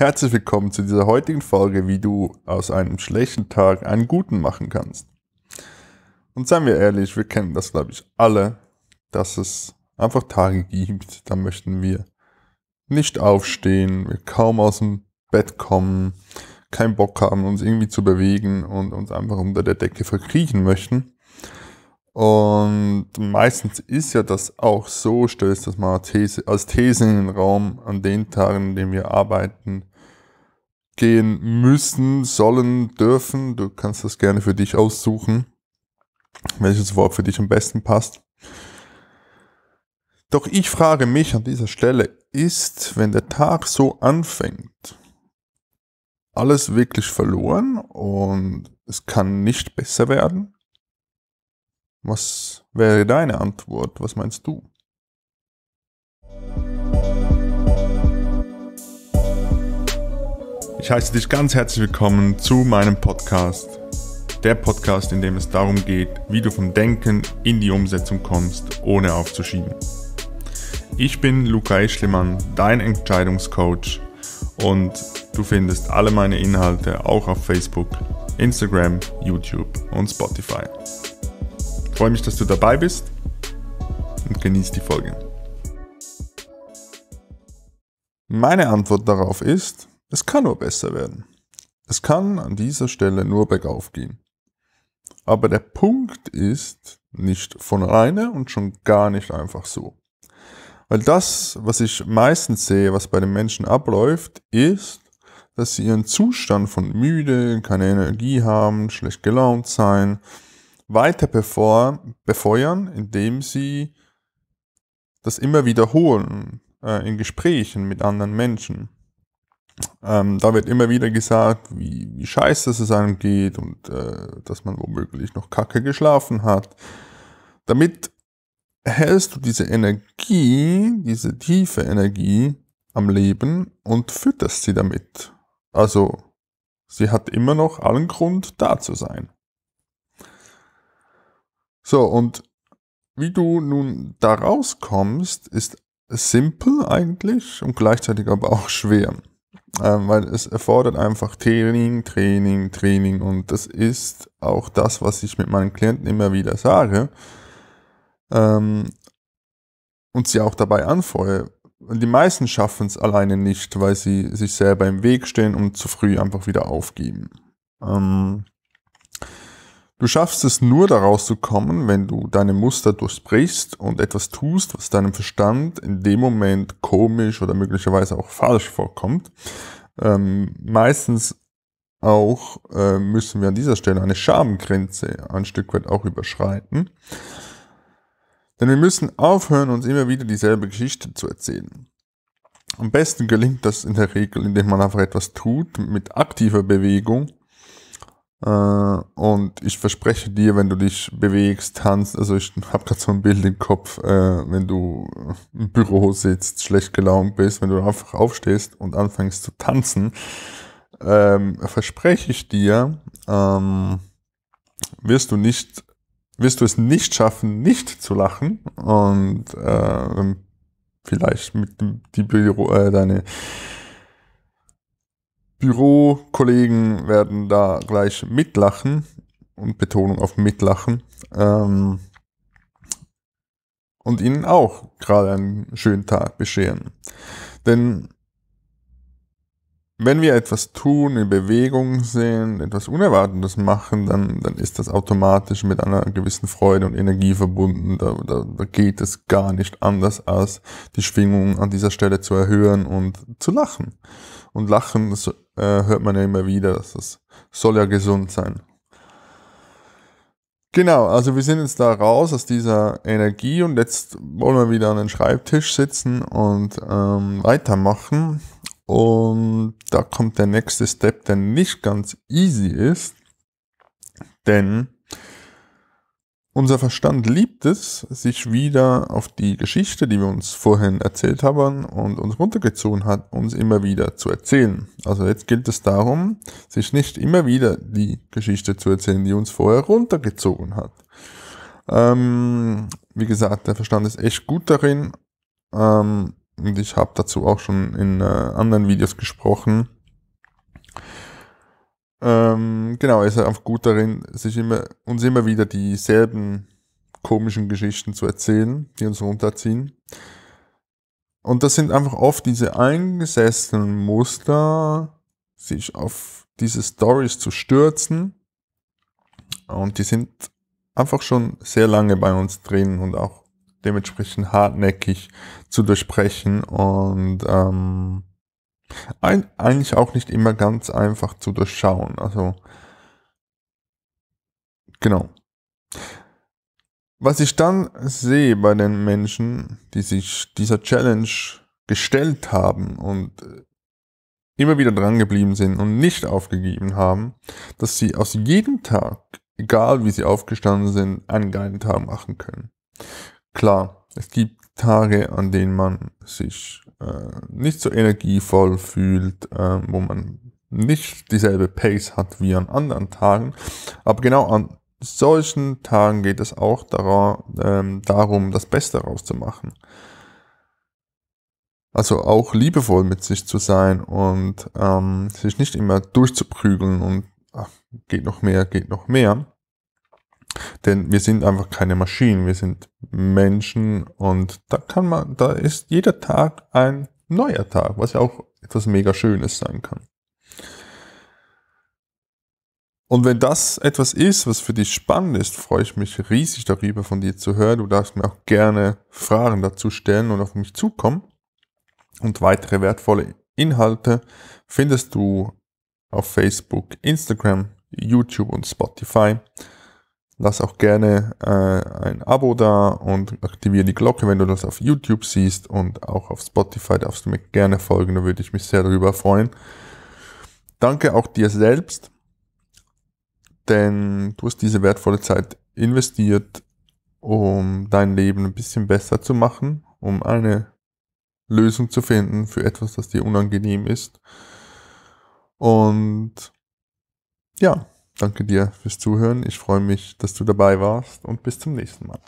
Herzlich willkommen zu dieser heutigen Folge, wie du aus einem schlechten Tag einen guten machen kannst. Und seien wir ehrlich, wir kennen das, glaube ich, alle, dass es einfach Tage gibt, da möchten wir nicht aufstehen, wir kaum aus dem Bett kommen, keinen Bock haben, uns irgendwie zu bewegen und uns einfach unter der Decke verkriechen möchten. Und meistens ist ja das auch so, stellst das mal als These in den Raum, an den Tagen, in denen wir arbeiten, gehen müssen, sollen, dürfen. Du kannst das gerne für dich aussuchen, welches Wort für dich am besten passt. Doch ich frage mich an dieser Stelle, ist, wenn der Tag so anfängt, alles wirklich verloren und es kann nicht besser werden? Was wäre deine Antwort? Was meinst du? Ich heiße dich ganz herzlich willkommen zu meinem Podcast. Der Podcast, in dem es darum geht, wie du vom Denken in die Umsetzung kommst, ohne aufzuschieben. Ich bin Luca Eschlemann, dein Entscheidungscoach und du findest alle meine Inhalte auch auf Facebook, Instagram, YouTube und Spotify. Ich freue mich, dass du dabei bist und genieß die Folge. Meine Antwort darauf ist, es kann nur besser werden. Es kann an dieser Stelle nur bergauf gehen. Aber der Punkt ist nicht von alleine und schon gar nicht einfach so. Weil das, was ich meistens sehe, was bei den Menschen abläuft, ist, dass sie ihren Zustand von müde, keine Energie haben, schlecht gelaunt sein, weiter befeuern, indem sie das immer wiederholen äh, in Gesprächen mit anderen Menschen. Ähm, da wird immer wieder gesagt, wie, wie scheiße es einem geht und äh, dass man womöglich noch kacke geschlafen hat. Damit hältst du diese Energie, diese tiefe Energie am Leben und fütterst sie damit. Also sie hat immer noch allen Grund da zu sein. So, und wie du nun da rauskommst, ist simpel eigentlich und gleichzeitig aber auch schwer ähm, weil es erfordert einfach Training, Training, Training und das ist auch das, was ich mit meinen Klienten immer wieder sage ähm, und sie auch dabei anfeuere. Die meisten schaffen es alleine nicht, weil sie sich selber im Weg stehen und zu früh einfach wieder aufgeben. Ähm, Du schaffst es nur daraus zu kommen, wenn du deine Muster durchbrichst und etwas tust, was deinem Verstand in dem Moment komisch oder möglicherweise auch falsch vorkommt. Ähm, meistens auch äh, müssen wir an dieser Stelle eine Schamgrenze ein Stück weit auch überschreiten. Denn wir müssen aufhören, uns immer wieder dieselbe Geschichte zu erzählen. Am besten gelingt das in der Regel, indem man einfach etwas tut mit aktiver Bewegung äh, und ich verspreche dir, wenn du dich bewegst, tanzt, also ich habe gerade so ein Bild im Kopf, äh, wenn du im Büro sitzt, schlecht gelaunt bist, wenn du einfach aufstehst und anfängst zu tanzen, ähm, verspreche ich dir, ähm, wirst du nicht, wirst du es nicht schaffen, nicht zu lachen und äh, vielleicht mit dem, die Büro, äh, deine Bürokollegen werden da gleich mitlachen und Betonung auf mitlachen. Ähm, und ihnen auch gerade einen schönen Tag bescheren. Denn wenn wir etwas tun, in Bewegung sind, etwas Unerwartetes machen, dann, dann ist das automatisch mit einer gewissen Freude und Energie verbunden. Da, da, da geht es gar nicht anders, als die Schwingung an dieser Stelle zu erhöhen und zu lachen. Und Lachen äh, hört man ja immer wieder, dass das soll ja gesund sein. Genau, also wir sind jetzt da raus aus dieser Energie und jetzt wollen wir wieder an den Schreibtisch sitzen und ähm, weitermachen. Und da kommt der nächste Step, der nicht ganz easy ist, denn unser Verstand liebt es, sich wieder auf die Geschichte, die wir uns vorhin erzählt haben und uns runtergezogen hat, uns immer wieder zu erzählen. Also jetzt gilt es darum, sich nicht immer wieder die Geschichte zu erzählen, die uns vorher runtergezogen hat. Ähm, wie gesagt, der Verstand ist echt gut darin. Ähm, und ich habe dazu auch schon in äh, anderen Videos gesprochen. Ähm, genau, er ist einfach gut darin, sich immer, uns immer wieder dieselben komischen Geschichten zu erzählen, die uns runterziehen. Und das sind einfach oft diese eingesessenen Muster, sich auf diese Stories zu stürzen. Und die sind einfach schon sehr lange bei uns drin und auch dementsprechend hartnäckig zu durchbrechen. Und ähm, ein, eigentlich auch nicht immer ganz einfach zu durchschauen. Also, genau. Was ich dann sehe bei den Menschen, die sich dieser Challenge gestellt haben und äh, immer wieder dran geblieben sind und nicht aufgegeben haben, dass sie aus jedem Tag, egal wie sie aufgestanden sind, einen geilen Tag machen können. Klar, es gibt Tage, an denen man sich äh, nicht so energievoll fühlt, äh, wo man nicht dieselbe Pace hat wie an anderen Tagen. Aber genau an solchen Tagen geht es auch darum, ähm, darum das Beste rauszumachen. Also auch liebevoll mit sich zu sein und ähm, sich nicht immer durchzuprügeln und ach, geht noch mehr, geht noch mehr, denn wir sind einfach keine Maschinen, wir sind Menschen und da kann man, da ist jeder Tag ein neuer Tag, was ja auch etwas mega Schönes sein kann. Und wenn das etwas ist, was für dich spannend ist, freue ich mich riesig darüber, von dir zu hören. Du darfst mir auch gerne Fragen dazu stellen und auf mich zukommen. Und weitere wertvolle Inhalte findest du auf Facebook, Instagram, YouTube und Spotify. Lass auch gerne äh, ein Abo da und aktiviere die Glocke, wenn du das auf YouTube siehst und auch auf Spotify darfst du mir gerne folgen, da würde ich mich sehr darüber freuen. Danke auch dir selbst, denn du hast diese wertvolle Zeit investiert, um dein Leben ein bisschen besser zu machen, um eine Lösung zu finden für etwas, das dir unangenehm ist. Und ja, Danke dir fürs Zuhören. Ich freue mich, dass du dabei warst und bis zum nächsten Mal.